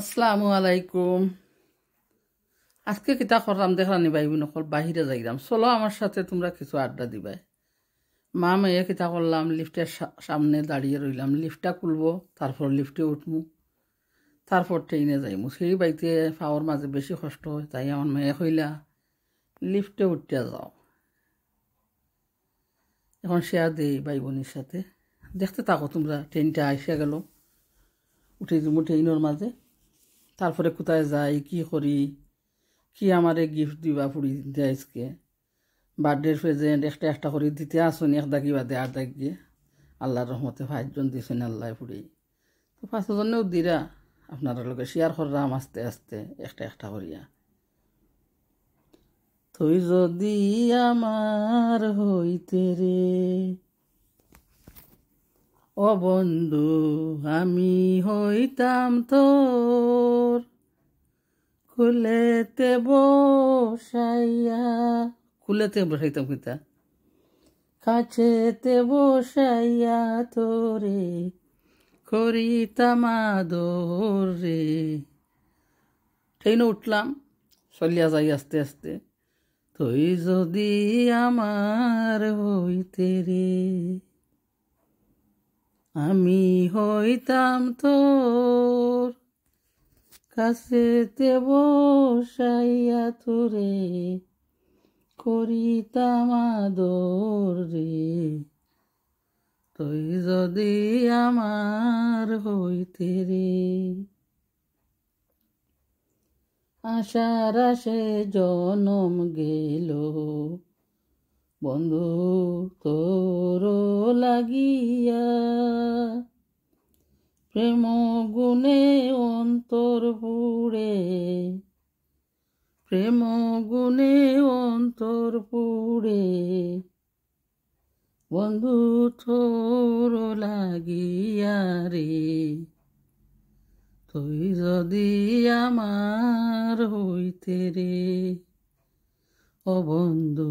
আসসালামু আলাইকুম আজকে কিতা করলাম দেখলাম নি ভাই নকল বাহিরে যাইলাম চলো আমার সাথে তোমরা কিছু আড্ডা দিবাই মা মেয়ে কিতা করলাম লিফটের সামনে দাঁড়িয়ে রইলাম লিফ্টটা খুলবো তারপর লিফটে উঠমু তারপর ট্রেনে যাইমু সেই বাইতে পাওয়ার মাঝে বেশি কষ্ট হয় তাই আমার মেয়ে হইলা লিফটে উঠতে যাও এখন শেয়ার দেই ভাই বোনের সাথে দেখতে থাকো তোমরা ট্রেনটা আইসা গেল উঠে দিমু ট্রেনের মাঝে তারপরে কোথায় যাই কি করি কি আমারে গিফট দিবা ফুড়ি দিতে আজকে বার্থডের প্রেজেন্ট একটা একটা করে দিতে আসুন একটা কি বাদে আর গিয়ে আল্লাহর রহমতে ভাইজন দিছেন আল্লাহ ফুড়ি তো পাঁচজনেও দিরা আপনারা লোকের শেয়ার করলাম আস্তে আস্তে একটা একটা করিয়া তুই যদি আমার হইতে রে ও বন্ধু আমি হইতাম তোর কুলেতে বসাইয়া কুলেতে বসাইতাম কিতা কাছেতে বসাইয়া তোরে করিতাম আদর রে ঠেনে উঠলাম চলিয়া যাই আস্তে আস্তে তুই যদি আমার হইতে রে আমি হইতাম তোর কাছেতে বসাইয়া তোরে করিতাম আদর রে তুই যদি আমার হইতে রে আশার আশে জনম গেল বন্ধু তোর লাগিয়া প্রেম গুণে অন্তর পুড়ে প্রেম গুণে অন্তর পুড়ে বন্ধু তোর লাগিয়া রে তুই যদি আমার হইতে রে ও বন্ধু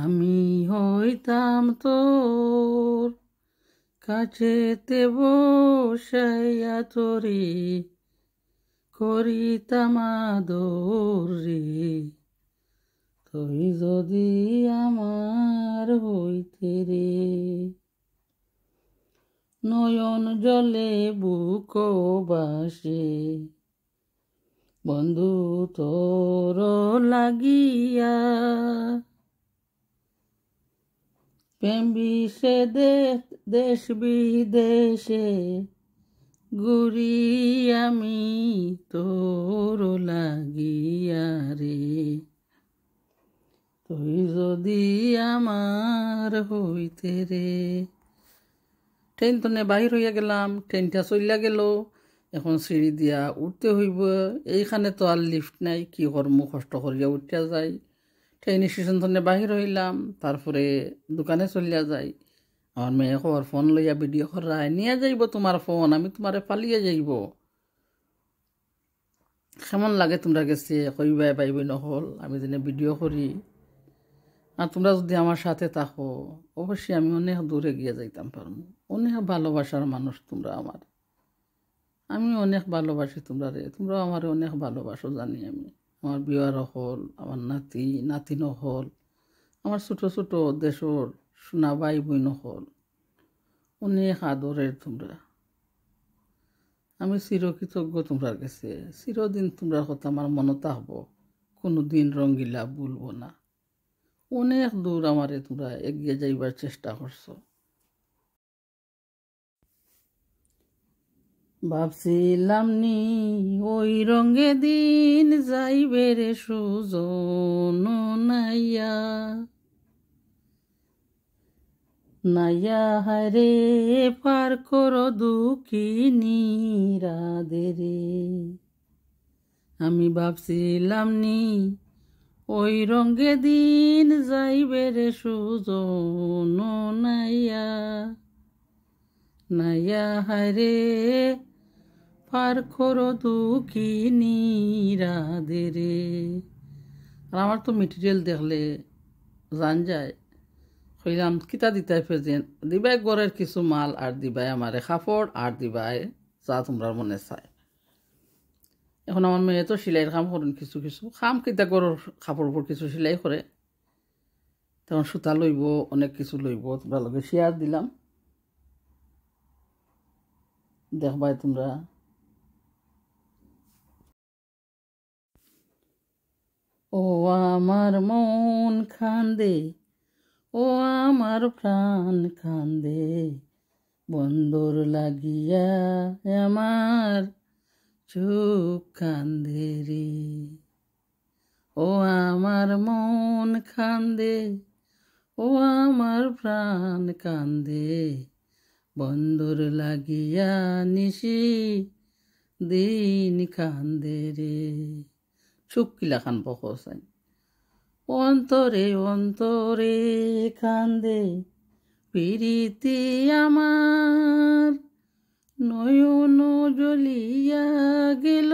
আমি হইতাম তোর কাছেতে বসাইয়া তোরে করিতাম দৌরে রে তুই যদি আমার হইতে রে নয়ন জলে বুক বাসে বন্ধু তোর লাগিয়া প্রেম বিষে দেশ বিদেশে গুরি আমি তোর লাগিয়া রে তুই যদি আমার হইতে রে ট্রেন তো বাহির হইয়া গেলাম ট্রেনটা চলিয়া গেল এখন সিঁড়ি দিয়া উঠতে হইব এইখানে তো আর লিফট নাই কি কর্ম কষ্ট করিয়া উঠিয়া যায় ট্রেন স্টেশন থেকে বাহির হইলাম তারপরে দোকানে চলিয়া যাই আমার মেয়ে খবর ফোন লইয়া ভিডিও করা নিয়ে যাইব তোমার ফোন আমি তোমারে পালিয়ে যাইব কেমন লাগে তোমরা গেছে কইবাই পাইবই নহল আমি যেন ভিডিও করি আর তোমরা যদি আমার সাথে থাকো অবশ্যই আমি অনেক দূরে গিয়ে যাইতাম পারবো অনেক ভালোবাসার মানুষ তোমরা আমার আমি অনেক ভালোবাসি তোমরা রে তোমরাও আমার অনেক ভালোবাসো জানি আমি আমার বিয়ার হল আমার নাতি নাতিন হল আমার ছোট ছোট দেশর সোনা ভাই বইন হল অনেক আদরের তোমরা আমি চিরকৃতজ্ঞ তোমরা গেছে চিরদিন তোমরা কথা আমার মনতা হব কোনো দিন রঙ্গিলা ভুলব না অনেক দূর আমারে তোমরা এগিয়ে যাইবার চেষ্টা করছো ভাবছিলাম নি ওই রঙে দিন যাইবে রে সুজন নাইয়া নাইয়া হারে পার করো দুঃখিনী রাধে আমি ভাবছিলাম নি ওই রঙে দিন যাইবে রে সুজন নাইয়া নাইয়া হারে পারখর দুঃখিনী রাধে রে আর আমার তো মেটেরিয়াল দেখলে জান যায় কইলাম কিতা দিতাই ফেজেন দিবাই গড়ের কিছু মাল আর দিবাই আমারে কাপড় আর দিবাই যা তোমরা মনে চায় এখন আমার মেয়ে তো সেলাইয়ের কাম করেন কিছু কিছু খাম কিতা গড়ের কাপড় উপর কিছু সেলাই করে তখন সুতা লইব অনেক কিছু লইব তোমরা লগে শেয়ার দিলাম দেখবাই তোমরা ও আমার মন খান্দে ও আমার প্রাণ খান্দে বন্দর লাগিয়া আমার চুপ খান্দে রে ও আমার মন খান্দে ও আমার প্রাণ কান্দে বন্দর লাগিয়া নিশি দিন কান্দে রে চুপকিলাখান পকসাই অন্তরে অন্তরে কান্দে পিরিতি আমার নয়ন জ্বলিয়া গেল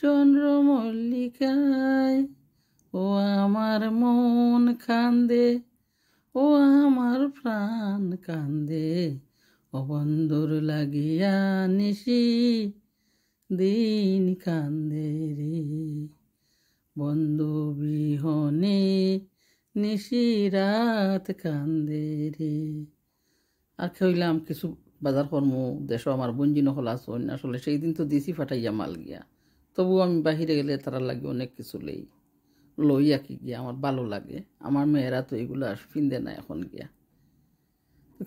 চন্দ্রমল্লিকায় ও আমার মন কান্দে ও আমার প্রাণ কান্দে অবন্ধুর লাগিয়া নিশি দিন কান্দে রে বন্ধু বিহনে নিশিরাত কান্দে রে আর খেলাম কিছু বাজার কর্ম দেশ আমার বঞ্জি নহল অন্য আসলে সেই দিন তো দিছি ফাটাইয়া মাল গিয়া তবু আমি বাহিরে গেলে তারা লাগে অনেক কিছু লই লইয়া কি গিয়া আমার ভালো লাগে আমার মেয়েরা তো এগুলো আর ফিন্দে না এখন গিয়া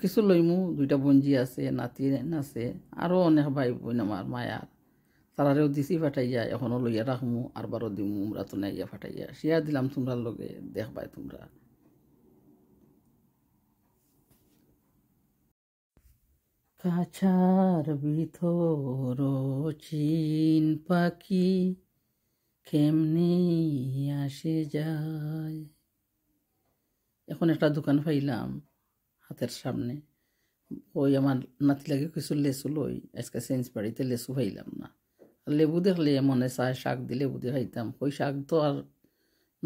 কিছু লইমু দুইটা বঞ্জি আছে নাতি আছে আরও অনেক ভাই বোন আমার মায়ার তারারেও দিছি ফাটাইয়া এখনও লইয়া রাখমু আর বারো দিমু উমরা তো নাইয়া ফাটাইয়া শিয়া দিলাম তোমরা লগে দেখবাই তোমরা কাছার ভিতর চিন পাখি কেমনি আসে যায় এখন একটা দোকান পাইলাম হাতের সামনে ওই আমার নাতি লাগে কিছু লেসু লই আজকে সেন্স বাড়িতে লেসু পাইলাম না লেবু দেখলে মনে চায় শাক দিলে দিয়ে খাইতাম ওই শাক তো আর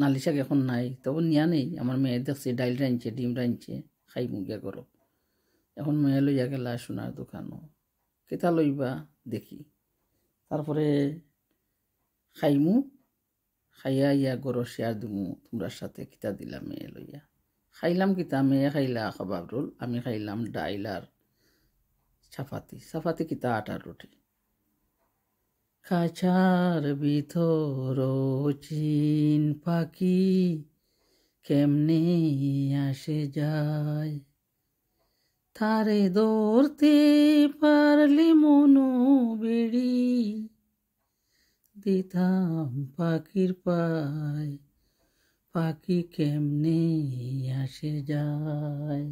নালি শাক এখন নাই তবু নিয়া নেই আমার মেয়ে দেখছি ডাইল রাঁধছে ডিম রাঁধছে খাই মুগিয়া করো এখন মেয়ে লইয়া গেলা সোনার দোকানও কেতা লইবা দেখি তারপরে খাইমু খাইয়া ইয়া গরো শেয়ার দিমু তোমরার সাথে কিতা দিলাম মেয়ে লইয়া খাইলাম কিতা মেয়ে খাইলা খাবার রোল আমি খাইলাম ডাইল আর চাপাতি চাপাতি কিতা আটার রুটি খাঁচার ভিতর চিন পাখি কেমনে আসে যায় তারে দৌড়তে পারলে মনো বেড়ি দিতাম পাখির পায় পাখি কেমনে আসে যায়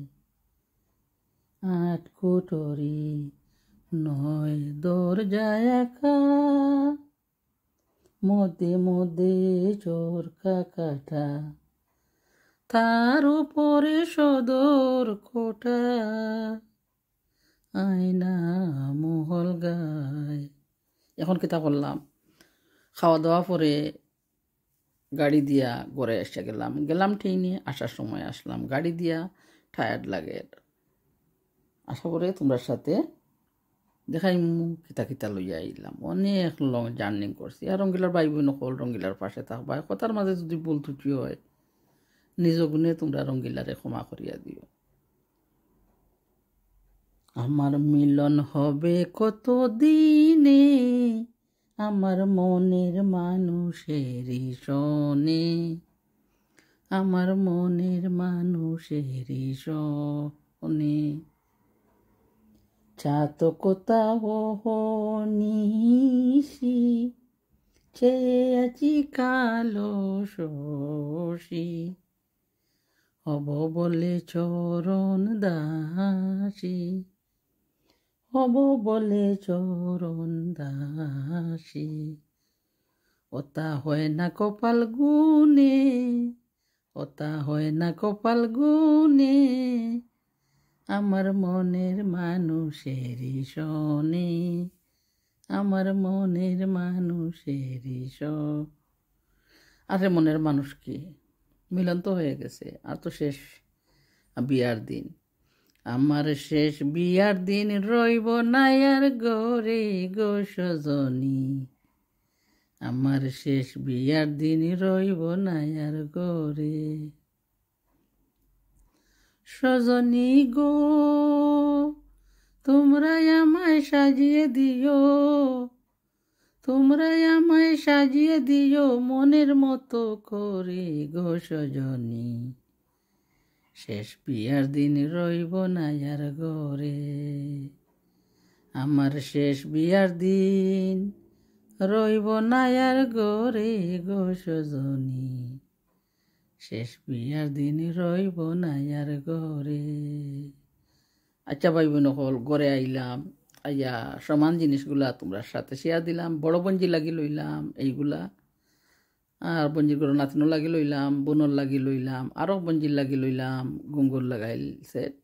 আট কুটরি নয় দরজায় একা মদে মদে চোরকা কাটা তার উপরে সদর কোটা আয়না মহল গায় এখন কিতা করলাম খাওয়া দাওয়া পরে গাড়ি দিয়া ঘরে এসে গেলাম গেলাম ট্রেনে আসার সময় আসলাম গাড়ি দিয়া টায়ার্ড লাগে আশা করে তোমরা সাথে দেখাই কিতা কিতা লইয়া আইলাম অনেক লং জার্নি করছি আর রঙ্গিলার ভাই বোন সকল রঙ্গিলার পাশে থাকবা কথার মাঝে যদি ভুল ত্রুটি হয় নিজ গুণে তোমরা রঙ্গিলারে ক্ষমা করিয়া দিও আমার মিলন হবে কত দিনে আমার মনের মানুষের শনে আমার মনের মানুষের শনে চাতকতা নিশি চে আছি কালো শোষী হব বলে চরণ দাসী হব বলে চরণ দাসী ওতা হয় না কপাল গুনে ওতা হয় না কপাল গুনে আমার মনের মানুষেরই শোনে আমার মনের মানুষেরই আরে মনের মানুষ কি মিলন তো হয়ে গেছে আর তো শেষ বিয়ার দিন আমার শেষ বিয়ার দিন রইব নায়ার গরে গো সজনী আমার শেষ বিয়ার দিন রইব নায়ার গরে সজনী গো তোমরা আমায় সাজিয়ে দিও তোমরা আমায় সাজিয়ে দিও মনের মতো করে গো সজনী শেষ বিয়ার দিন রইব না আর গরে আমার শেষ বিয়ার দিন রইব না আর গরে গো সজনী শেষ বিয়ার দিন রইব না আর ঘরে আচ্ছা ভাই বোন হল ঘরে আইলাম আইয়া সমান জিনিসগুলা তোমরা সাথে শেয়ার দিলাম বড় বঞ্জি লাগি লইলাম এইগুলা আর বঞ্জির গরু নাতিনও লাগি লইলাম বোনর লাগি লইলাম আরও বঞ্জির লাগি লইলাম গুঙ্গুর লাগাইল সেট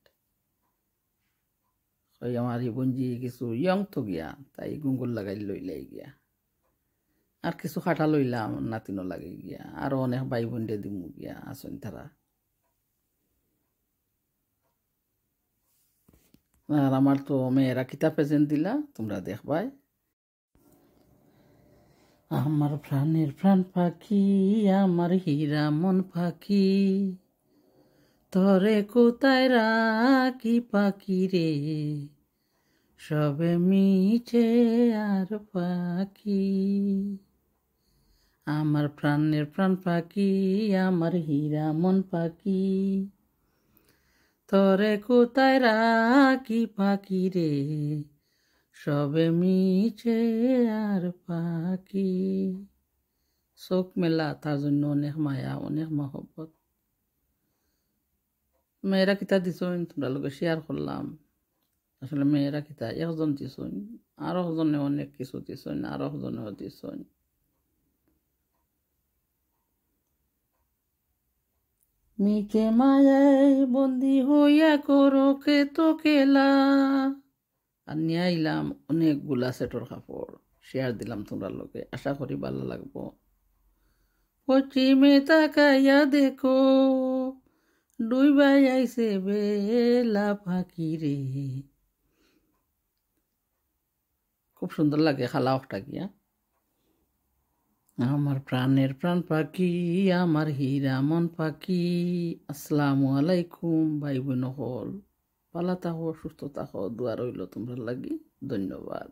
ওই আমার এই বঞ্জি কিছু ইয়ং তো গিয়া তাই গুঙ্গুর লাগাইল লইলাই গিয়া আর কিছু খাটা লইলাম নাতিনো লাগে গিয়া আর অনেক ভাই বোনডে দিমু গিয়া আসন তারা আর আমার তো মেয়েরা কিতাব প্রেজেন্ট দিলা তোমরা দেখবাই আমার প্রাণের প্রাণ পাখি আমার হীরা মন পাখি তরে কোথায় রাখি পাখি রে সবে মিছে আর পাখি আমার প্রাণের প্রাণ পাখি আমার হীরা মন পাখি তরে কোথায় রাখি পাখি রে সবে মিছে আর পাখি শোক মেলা তার জন্য অনেক মায়া অনেক মহব্বত মেয়েরা কিতা দিছই তোমরা লোকে শেয়ার করলাম আসলে মেয়েরা কিতা একজন দিছই আরো জনে অনেক কিছু দিছই আরো জনেও দিছই মিকে মায়ায় বন্দি হইয়া করো কে তো কেলা আর নিয়ে আইলাম অনেকগুলা সেটর কাপড় শেয়ার দিলাম তোমরা লোকে আশা করি ভালো লাগবো পশ্চিমে তাকাইয়া দেখো ডুইবাই আইসে বেলা ফাঁকি রে খুব সুন্দর লাগে খালা অফটা গিয়া আমার প্রাণের প্রাণ পাখি আমার হীরা মন পাখি আসসালাম আলাইকুম ভাই বোন হল পালা তাহ সুস্থ তাহ দোয়া রইল তোমরা লাগি ধন্যবাদ